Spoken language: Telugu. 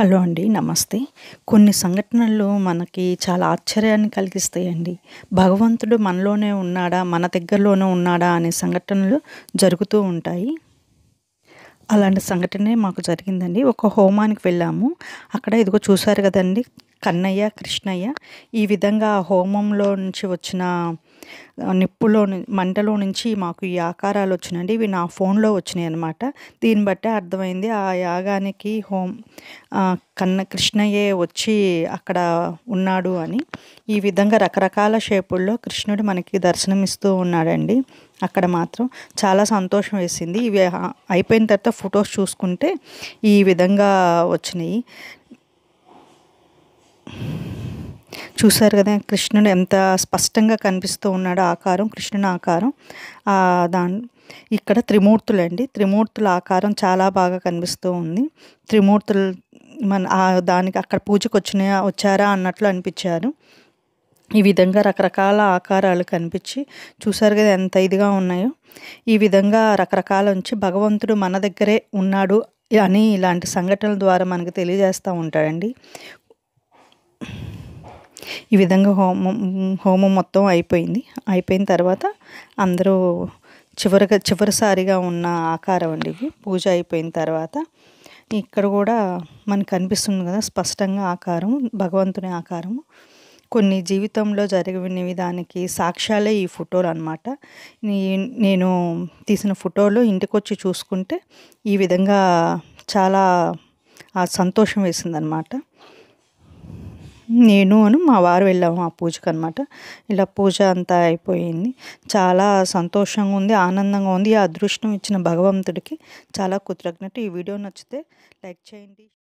హలో అండి నమస్తే కొన్ని సంఘటనలు మనకి చాలా ఆశ్చర్యాన్ని కలిగిస్తాయండి భగవంతుడు మనలోనే ఉన్నాడా మన దగ్గరలోనే ఉన్నాడా అనే సంఘటనలు జరుగుతూ ఉంటాయి అలాంటి సంఘటనే మాకు జరిగిందండి ఒక హోమానికి వెళ్ళాము అక్కడ ఇదిగో చూసారు కదండి కన్నయ్య కృష్ణయ్య ఈ విధంగా హోమంలో నుంచి వచ్చిన నిప్పులో మంటలో నుంచి మాకు ఈ ఆకారాలు వచ్చినాయండి ఇవి నా ఫోన్లో వచ్చినాయి అనమాట దీన్ని బట్టే అర్థమైంది ఆ యాగానికి హోమ్ కన్న కృష్ణయ్యే వచ్చి అక్కడ ఉన్నాడు అని ఈ విధంగా రకరకాల షేపుల్లో కృష్ణుడు మనకి దర్శనమిస్తూ ఉన్నాడండి అక్కడ మాత్రం చాలా సంతోషం వేసింది ఇవి అయిపోయిన తర్వాత ఫొటోస్ చూసుకుంటే ఈ విధంగా వచ్చినాయి చూశారు కదా కృష్ణుడు ఎంత స్పష్టంగా కనిపిస్తూ ఉన్నాడు ఆకారం కృష్ణుని ఆకారం దాని ఇక్కడ త్రిమూర్తులండి త్రిమూర్తుల ఆకారం చాలా బాగా కనిపిస్తూ ఉంది త్రిమూర్తులు మన దానికి అక్కడ పూజకు వచ్చిన వచ్చారా అన్నట్లు అనిపించారు ఈ విధంగా రకరకాల ఆకారాలు కనిపించి చూసారు కదా ఎంత ఇదిగా ఉన్నాయో ఈ విధంగా రకరకాల నుంచి భగవంతుడు మన దగ్గరే ఉన్నాడు అని ఇలాంటి సంఘటనల ద్వారా మనకు తెలియజేస్తూ ఉంటాడండి ఈ విధంగా హోమం హోమం మొత్తం అయిపోయింది అయిపోయిన తర్వాత అందరూ చివరిగా చివరిసారిగా ఉన్న ఆకారం అండి ఇవి పూజ అయిపోయిన తర్వాత ఇక్కడ కూడా మనకు కనిపిస్తుంది కదా స్పష్టంగా ఆకారం భగవంతుని ఆకారం కొన్ని జీవితంలో జరిగినవి దానికి సాక్ష్యాలే ఈ ఫోటోలు అనమాట నేను తీసిన ఫోటోలు ఇంటికొచ్చి చూసుకుంటే ఈ విధంగా చాలా సంతోషం వేసిందనమాట నేను అని మా వారు వెళ్ళాము ఆ పూజకు అనమాట ఇలా పూజ అంతా అయిపోయింది చాలా సంతోషంగా ఉంది ఆనందంగా ఉంది ఆ అదృష్టం ఇచ్చిన భగవంతుడికి చాలా కృతజ్ఞత ఈ వీడియో నచ్చితే లైక్ చేయండి